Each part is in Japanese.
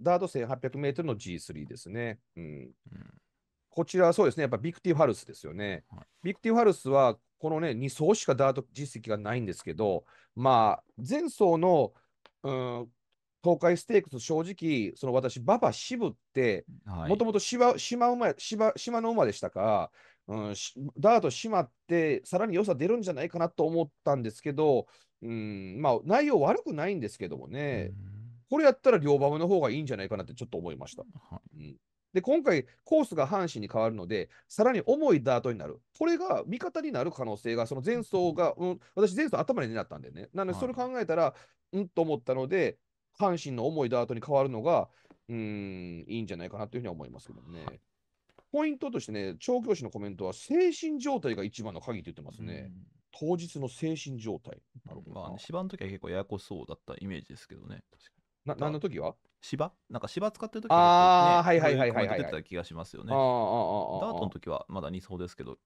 ダート1800メートルの G3 ですね。うん、こちらはそうですね、やっぱビクティファルスですよね。はい、ビクティファルスは、このね、2走しかダート実績がないんですけど、まあ、前走の、うん、東海ステークス、正直、その私、馬場渋って、もともと馬島の馬でしたから、うん、ダート島って、さらに良さ出るんじゃないかなと思ったんですけど、うん、まあ、内容悪くないんですけどもね、これやったら両馬場の方がいいんじゃないかなってちょっと思いました。うん、で、今回、コースが阪神に変わるので、さらに重いダートになる。これが味方になる可能性が、その前走が、うん、私、前走頭になったんだよね。なので、それ考えたら、はい、うんと思ったので、阪神の重いダートに変わるのが、うん、いいんじゃないかなというふうに思いますけどね。はい、ポイントとしてね、調教師のコメントは、精神状態が一番の鍵って言ってますね。当日の精神状態。なるほど、まあ、ね、芝の時は結構ややこそうだったイメージですけどね。確かにな何の時は芝なんか芝使ってる時ああはいはいはいはいはい出てた気がしますよね。あーああダートの時はまだ2層ですけど、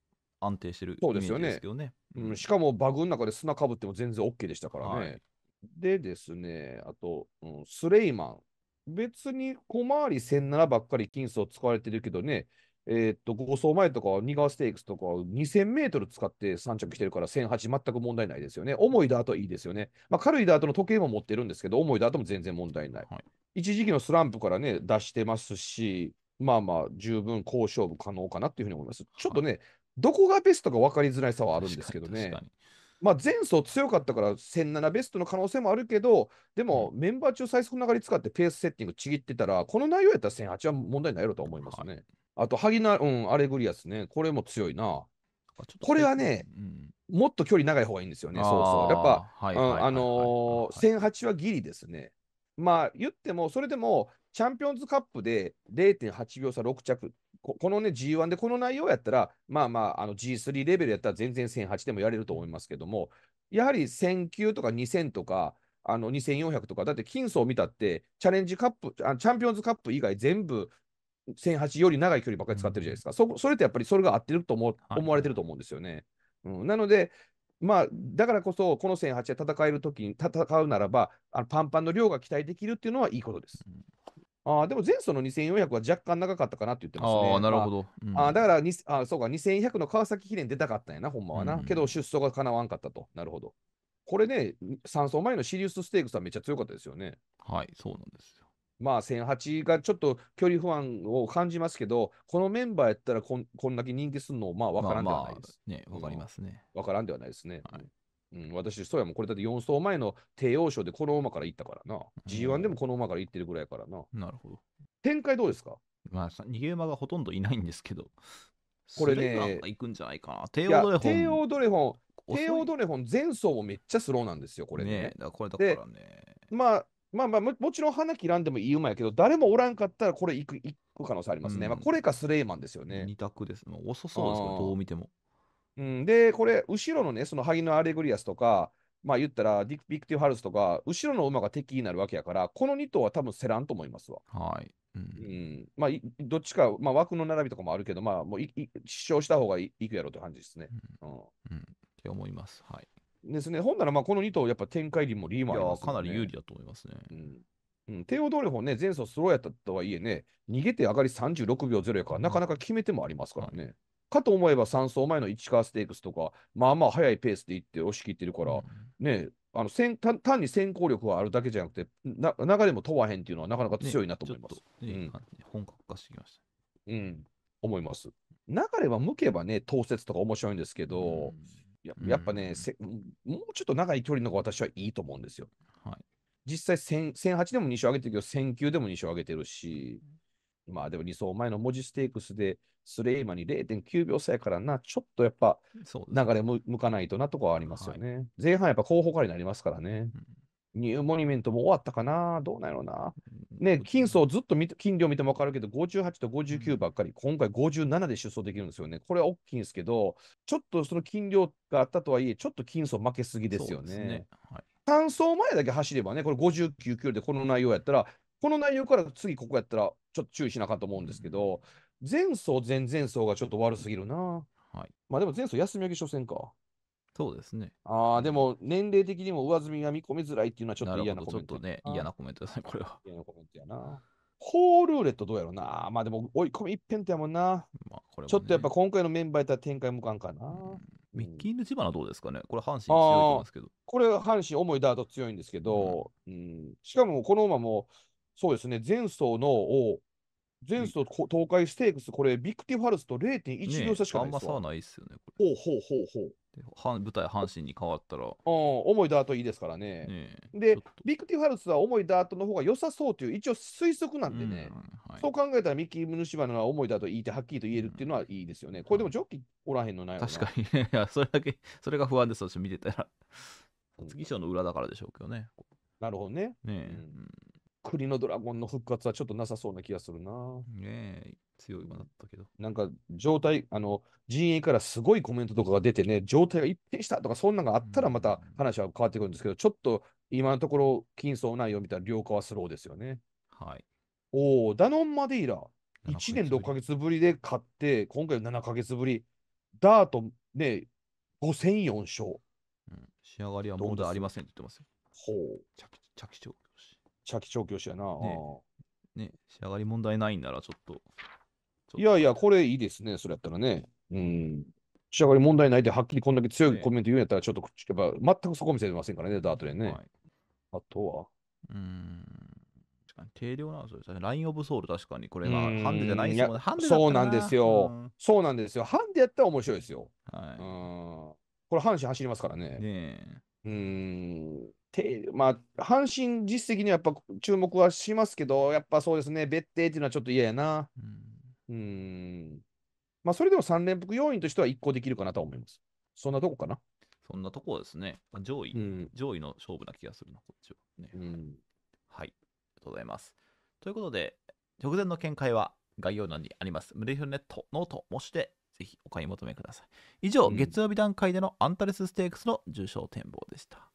安定してるイメージですけどね。うんしかもバグの中で砂かぶっても全然 OK でしたからね。はいでですね、あと、うん、スレイマン。別に小回り1007ばっかり金層使われてるけどね、えー、っと、5走前とか、ニガーステークスとか、2000メートル使って3着してるから、1008、全く問題ないですよね。重いダートいいですよね。まあ、軽いダートの時計も持ってるんですけど、重いダートも全然問題ない。はい、一時期のスランプからね、出してますし、まあまあ、十分好勝負可能かなっていうふうに思います。ちょっとね、はい、どこがベストか分かりづらい差はあるんですけどね。まあ、前走強かったから1007ベストの可能性もあるけど、でもメンバー中最速の流れ使ってペースセッティングちぎってたら、この内容やったら1008は問題ないやろと思いますね。はいあと、ハギナ、うん、アレグリアスね。これも強いな。これはね、うん、もっと距離長い方がいいんですよね。そうそう。やっぱ、あのー、1008はギリですね。まあ、言っても、それでも、チャンピオンズカップで0.8秒差6着こ、このね、G1 でこの内容やったら、まあまあ、あの G3 レベルやったら全然1008でもやれると思いますけども、やはり1009とか2000とか、あの2400とか、だって金層見たって、チャレンジカップ、チャンピオンズカップ以外全部1008より長い距離ばっかり使ってるじゃないですか、そそれってやっぱりそれが合ってると思,、思われてると思うんですよね。うん、なので、まあ、だからこそ、この1008で戦えるときに戦うならば、あのパンパンの量が期待できるっていうのはいいことです。うん、あでも前走の2400は若干長かったかなって言ってますね。あなるほど。うん、あだからあそうか、2100の川崎記念出たかったんやな、ほんまはな。うん、けど出走がかなわんかったと。なるほど。これね、3走前のシリウス・ステークスはめっちゃ強かったですよね。はい、そうなんですまあ、1008がちょっと距離不安を感じますけど、このメンバーやったらこんこんだけ人気するの、まあ、わからんではないです。まあ、まあね、分かりますね。わ、からんではないですね。はい、うん、私、そうやもん、これだって4走前の帝王賞でこの馬から行ったからな。うん、G1 でもこの馬から行ってるぐらいからな。なるほど。展開どうですかまあ、逃げ馬がほとんどいないんですけど、これね、行くんじゃないかな。帝王ドレォン。帝王ドレホン、帝王ドレホン前走もめっちゃスローなんですよ、これね。ねだこれだからね。まあ、まあまあも、もちろん花切らんでもいい馬やけど、誰もおらんかったらこれいくいく可能性ありますね。うん、まあ、これかスレイマンですよね。2択ですね。遅そうですね、どう見ても。うん、で、これ、後ろのね、その萩のアレグリアスとか、まあ言ったらディビクティフハルスとか、後ろの馬が敵になるわけやから、この2頭は多分競らんと思いますわ。はい。うん、うん、まあ、どっちか、まあ、枠の並びとかもあるけど、まあ、もういいした方がいいくやろうって感じですね。うん。うん、うん、って思います。はい。ですね。ほんならまあこの2頭、やっぱ展開理もリーマンです、ね、かなり有利だと思いますね。うんうん、帝王ドレフォンね、前走スローやったとはいえね、逃げて上がり36秒0やから、なかなか決め手もありますからね。かと思えば3走前の市川ステークスとか、まあまあ速いペースでいって押し切ってるから、うん、ね、あの先単に先行力はあるだけじゃなくて、な流れも問わへんっていうのはなかなか強いなと思います。ね、本格化してきました。うん、思います。流れは向けばね、投説とか面白いんですけど、うんややっぱね、うん、もうちょっと長い距離の方が私はいいと思うんですよ。はい、実際、1008でも2勝上げてるけど、1009でも2勝上げてるし、まあでも2走前の文字ステークスで、スレイマに0.9秒差やからな、ちょっとやっぱ流れ向かないとなとこはありますよね。はい、前半やっぱ候補からになりますからね。うん、ニューモニュメントも終わったかな、どうなんやろうな。ね、金層ずっと金量見ても分かるけど、58と59ばっかり、今回57で出走できるんですよね。これは大きいんですけど、ちょっとその金量があったとはいえ、ちょっと金層負けすぎですよね。ねはい、3走前だけ走ればね、これ59キロでこの内容やったら、この内容から次ここやったら、ちょっと注意しなかと思うんですけど、前走、前々走がちょっと悪すぎるな。はい、まあでも前走休み明け初戦か。そうですね。ああ、でも年齢的にも上積みが見込みづらいっていうのはちょっと嫌なコメント。ちょっとね、嫌なコメントですね、これは。嫌なコメントやな。ホールーレットどうやろうな。まあでも追い込み一辺ってやもんな。まあこれ、ね、ちょっとやっぱ今回のメンバーやったら展開無関かな。ミッキーヌ・チバナどうですかねこれ阪神強いと思いますけど。これ阪神重いダート強いんですけど、うん、うん、しかもこの馬も、そうですね、前走のを、前走東海ステークス、これビクティファルスと0.1秒差しかないです、ね、あんま差はないですよね。ほうほうほうほう。は舞台阪神に変わったら、うん、重いダートいいですからね。ねで、ビッグティファルスは重いダートの方が良さそうという、一応推測なんでね、うんはい、そう考えたらミッキー・ムヌシバのが重いダートいいってはっきりと言えるっていうのはいいですよね。うん、これでもジョッキおらへんのない確かに、ね、いや、それだけ、それが不安です、私見てたら。次業の裏だからでしょうけどね。なるほどね。ねうん国のドラゴンの復活はちょっとなさそうな気がするな。ねえ、強い馬だったけど。なんか、状態、あの、陣営からすごいコメントとかが出てね、状態が一変したとか、そんなのがあったらまた話は変わってくるんですけど、ちょっと今のところ、金相ないよみたいな、両化はスローですよね。はい。おお、ダノン・マディーラ、1年6か月ぶりで勝って、今回7か月ぶり、ダートね、5千4勝。うん、仕上がりは問題ありませんって言ってますよ。ほう。着地ャキ調教師やな。ねね、仕上がり問題ないんならちょっと。いやいや、これいいですね、それやったらね。うん。仕上がり問題ないで、はっきりこんだけ強いコメント言うんやったら、ちょっと、くっぱ全くそこ見せてませんからね、ダートでね。はい、あとはうん。確かに定量なんですよ。ラインオブソウル、確かにこれがハンデじゃないですもんね。そうなんですよ、うん、そうなんですよ。ハンデやったら面白いですよ。はい。うん。これ、阪神走りますからね。ねうん。てまあ、阪神実績にはやっぱ注目はしますけど、やっぱそうですね、別邸っていうのはちょっと嫌やな。うん。うんまあ、それでも3連複要因としては1個できるかなと思います。そんなとこかな。そんなとこですね。上位、うん、上位の勝負な気がするな、こっちは、ねうん、はい。ありがとうございます。ということで、直前の見解は概要欄にあります。無理フネット、ノート、もして、ぜひお買い求めください。以上、うん、月曜日段階でのアンタレスステークスの重賞展望でした。